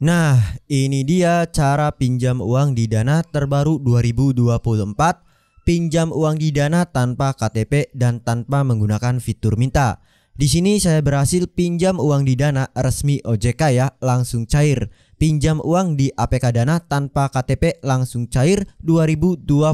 Nah, ini dia cara pinjam uang di Dana terbaru 2024. Pinjam uang di Dana tanpa KTP dan tanpa menggunakan fitur minta. Di sini saya berhasil pinjam uang di Dana resmi OJK ya, langsung cair. Pinjam uang di APK Dana tanpa KTP langsung cair 2024.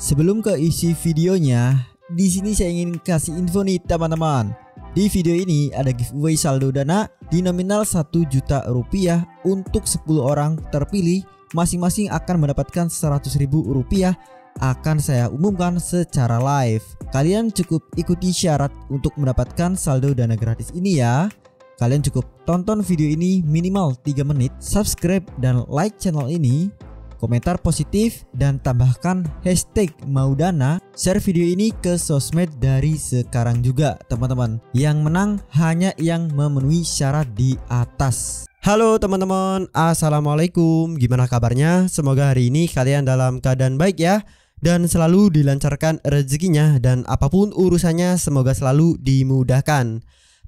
Sebelum ke isi videonya, di sini saya ingin kasih info nih teman-teman. Di video ini ada giveaway saldo dana di nominal 1 juta rupiah untuk 10 orang terpilih masing-masing akan mendapatkan 100 ribu rupiah akan saya umumkan secara live. Kalian cukup ikuti syarat untuk mendapatkan saldo dana gratis ini ya. Kalian cukup tonton video ini minimal 3 menit, subscribe dan like channel ini komentar positif, dan tambahkan hashtag Maudana. Share video ini ke sosmed dari sekarang juga teman-teman. Yang menang hanya yang memenuhi syarat di atas. Halo teman-teman, Assalamualaikum. Gimana kabarnya? Semoga hari ini kalian dalam keadaan baik ya dan selalu dilancarkan rezekinya dan apapun urusannya semoga selalu dimudahkan.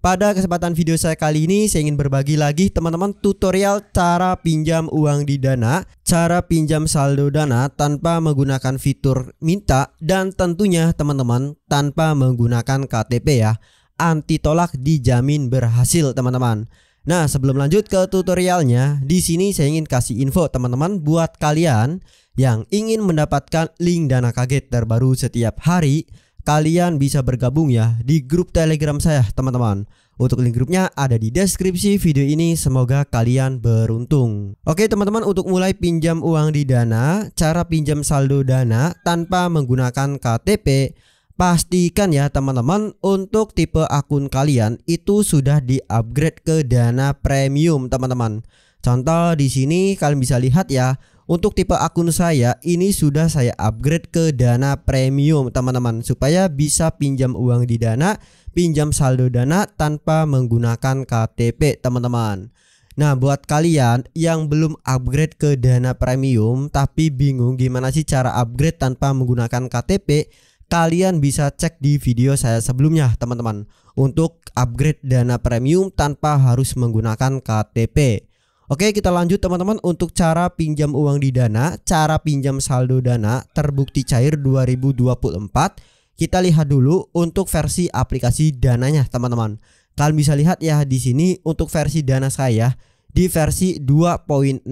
Pada kesempatan video saya kali ini saya ingin berbagi lagi teman-teman tutorial cara pinjam uang di Dana, cara pinjam saldo Dana tanpa menggunakan fitur minta dan tentunya teman-teman tanpa menggunakan KTP ya. Anti tolak dijamin berhasil teman-teman. Nah, sebelum lanjut ke tutorialnya, di sini saya ingin kasih info teman-teman buat kalian yang ingin mendapatkan link dana kaget terbaru setiap hari kalian bisa bergabung ya di grup Telegram saya, teman-teman. Untuk link grupnya ada di deskripsi video ini. Semoga kalian beruntung. Oke, teman-teman, untuk mulai pinjam uang di Dana, cara pinjam saldo Dana tanpa menggunakan KTP Pastikan ya teman-teman untuk tipe akun kalian itu sudah di-upgrade ke Dana Premium teman-teman. Contoh di sini kalian bisa lihat ya untuk tipe akun saya ini sudah saya upgrade ke Dana Premium teman-teman supaya bisa pinjam uang di Dana, pinjam saldo Dana tanpa menggunakan KTP teman-teman. Nah, buat kalian yang belum upgrade ke Dana Premium tapi bingung gimana sih cara upgrade tanpa menggunakan KTP, kalian bisa cek di video saya sebelumnya, teman-teman, untuk upgrade Dana Premium tanpa harus menggunakan KTP. Oke, kita lanjut teman-teman untuk cara pinjam uang di Dana, cara pinjam saldo Dana terbukti cair 2024. Kita lihat dulu untuk versi aplikasi Dananya, teman-teman. Kalian bisa lihat ya di sini untuk versi Dana saya di versi 2.66.0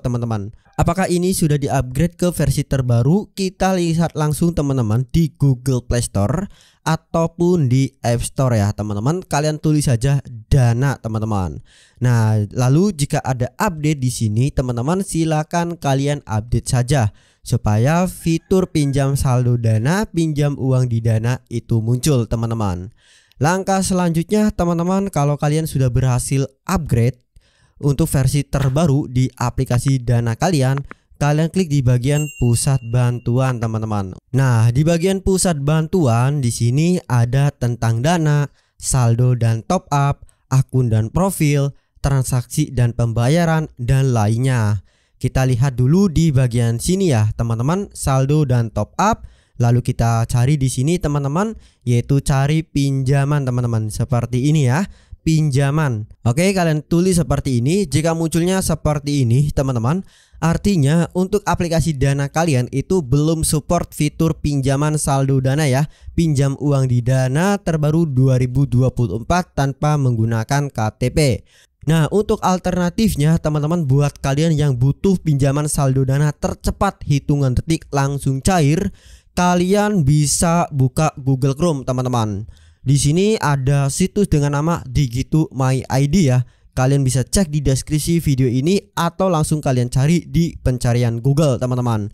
teman-teman. Apakah ini sudah diupgrade ke versi terbaru? Kita lihat langsung teman-teman di Google Play Store ataupun di App Store ya teman-teman. Kalian tulis saja Dana teman-teman. Nah, lalu jika ada update di sini teman-teman silakan kalian update saja supaya fitur pinjam saldo Dana, pinjam uang di Dana itu muncul teman-teman. Langkah selanjutnya teman-teman kalau kalian sudah berhasil upgrade untuk versi terbaru di aplikasi Dana kalian, kalian klik di bagian pusat bantuan teman-teman. Nah, di bagian pusat bantuan di sini ada tentang dana, saldo dan top up, akun dan profil, transaksi dan pembayaran dan lainnya. Kita lihat dulu di bagian sini ya teman-teman saldo dan top up Lalu kita cari di sini teman-teman yaitu cari pinjaman teman-teman seperti ini ya pinjaman. Oke, kalian tulis seperti ini. Jika munculnya seperti ini, teman-teman, artinya untuk aplikasi Dana kalian itu belum support fitur pinjaman saldo Dana ya. Pinjam uang di Dana terbaru 2024 tanpa menggunakan KTP. Nah, untuk alternatifnya teman-teman buat kalian yang butuh pinjaman saldo dana tercepat hitungan detik langsung cair, kalian bisa buka Google Chrome teman-teman. Di sini ada situs dengan nama Digitu My ID ya. Kalian bisa cek di deskripsi video ini atau langsung kalian cari di pencarian Google teman-teman.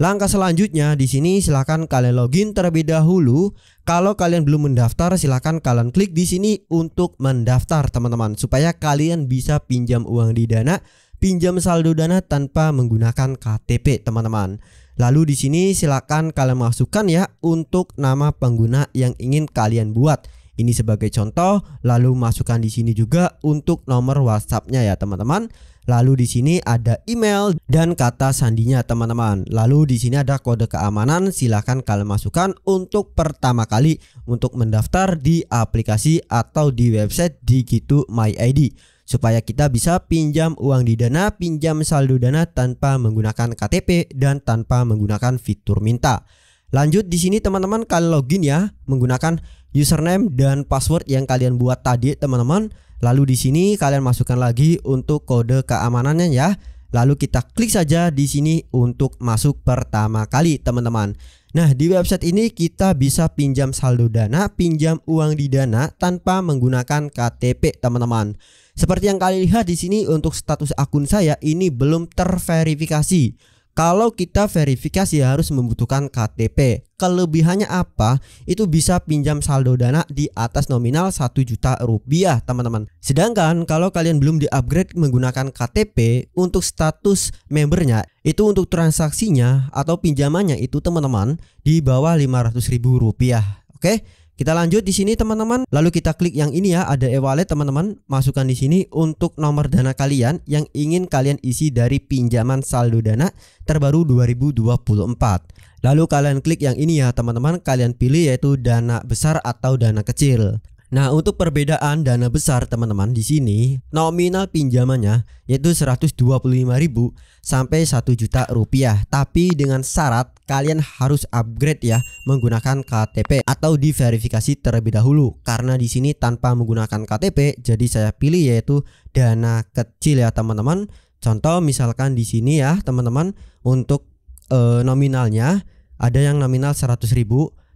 Langkah selanjutnya di sini silahkan kalian login terlebih dahulu. Kalau kalian belum mendaftar silahkan kalian klik di sini untuk mendaftar teman-teman supaya kalian bisa pinjam uang di Dana, pinjam saldo Dana tanpa menggunakan KTP teman-teman. Lalu di sini silakan kalian masukkan ya untuk nama pengguna yang ingin kalian buat. Ini sebagai contoh, lalu masukkan di sini juga untuk nomor WhatsApp-nya ya teman-teman. Lalu di sini ada email dan kata sandinya teman-teman. Lalu di sini ada kode keamanan, Silakan kalian masukkan untuk pertama kali untuk mendaftar di aplikasi atau di website di Gitu My ID supaya kita bisa pinjam uang di Dana, pinjam saldo Dana tanpa menggunakan KTP dan tanpa menggunakan fitur minta. Lanjut di sini teman-teman kalian login ya menggunakan username dan password yang kalian buat tadi teman-teman. Lalu di sini kalian masukkan lagi untuk kode keamanannya ya. Lalu kita klik saja di sini untuk masuk pertama kali teman-teman. Nah, di website ini kita bisa pinjam saldo Dana, pinjam uang di Dana tanpa menggunakan KTP, teman-teman. Seperti yang kalian lihat di sini untuk status akun saya ini belum terverifikasi. Kalau kita verifikasi harus membutuhkan KTP. Kelebihannya apa? Itu bisa pinjam saldo dana di atas nominal 1 juta rupiah, teman-teman. Sedangkan kalau kalian belum di-upgrade menggunakan KTP untuk status membernya, itu untuk transaksinya atau pinjamannya itu teman-teman di bawah 500 ribu rupiah. Oke? Kita lanjut di sini teman-teman. Lalu kita klik yang ini ya, ada e-wallet teman-teman. Masukkan di sini untuk nomor dana kalian yang ingin kalian isi dari pinjaman saldo dana terbaru 2024. Lalu kalian klik yang ini ya teman-teman, kalian pilih yaitu dana besar atau dana kecil. Nah, untuk perbedaan dana besar teman-teman di sini, nominal pinjamannya yaitu 125.000 sampai 1 juta rupiah. Tapi dengan syarat kalian harus upgrade ya menggunakan KTP atau diverifikasi terlebih dahulu karena di sini tanpa menggunakan KTP, jadi saya pilih yaitu dana kecil ya teman-teman. Contoh misalkan di sini ya teman-teman untuk e, nominalnya ada yang nominal 100.000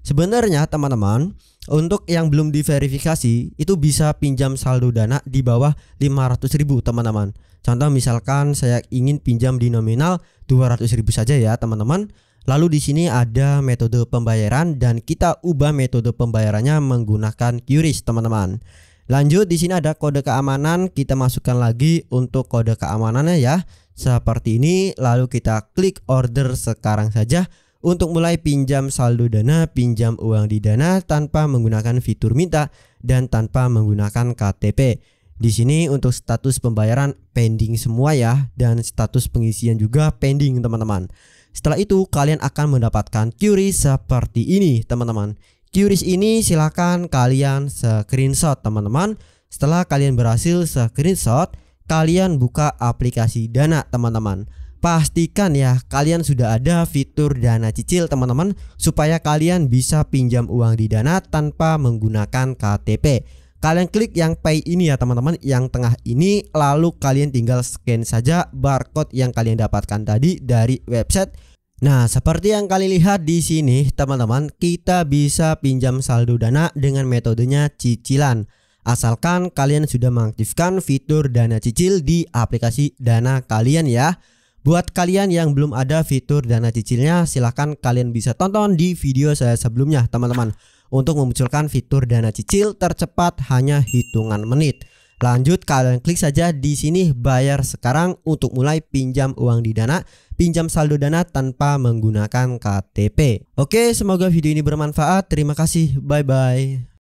Sebenarnya teman-teman, untuk yang belum diverifikasi itu bisa pinjam saldo dana di bawah 500 ribu teman-teman. Contoh misalkan saya ingin pinjam di nominal 200 ribu saja ya teman-teman. Lalu di sini ada metode pembayaran dan kita ubah metode pembayarannya menggunakan QRIS teman-teman. Lanjut di sini ada kode keamanan, kita masukkan lagi untuk kode keamanannya ya. Seperti ini, lalu kita klik order sekarang saja untuk mulai pinjam saldo Dana, pinjam uang di Dana tanpa menggunakan fitur minta dan tanpa menggunakan KTP. Di sini untuk status pembayaran pending semua ya dan status pengisian juga pending teman-teman. Setelah itu kalian akan mendapatkan QRIS seperti ini teman-teman. QRIS ini silahkan kalian screenshot teman-teman. Setelah kalian berhasil screenshot, kalian buka aplikasi Dana teman-teman pastikan ya kalian sudah ada fitur dana cicil teman-teman supaya kalian bisa pinjam uang di dana tanpa menggunakan KTP kalian klik yang pay ini ya teman-teman yang tengah ini lalu kalian tinggal scan saja barcode yang kalian dapatkan tadi dari website Nah, seperti yang kalian lihat di sini, teman-teman, kita bisa pinjam saldo dana dengan metodenya cicilan. Asalkan kalian sudah mengaktifkan fitur dana cicil di aplikasi dana kalian ya. Buat kalian yang belum ada fitur dana cicilnya, silahkan kalian bisa tonton di video saya sebelumnya teman-teman. Untuk memunculkan fitur dana cicil tercepat hanya hitungan menit. Lanjut kalian klik saja di sini bayar sekarang untuk mulai pinjam uang di Dana, pinjam saldo Dana tanpa menggunakan KTP. Oke, semoga video ini bermanfaat. Terima kasih. Bye bye.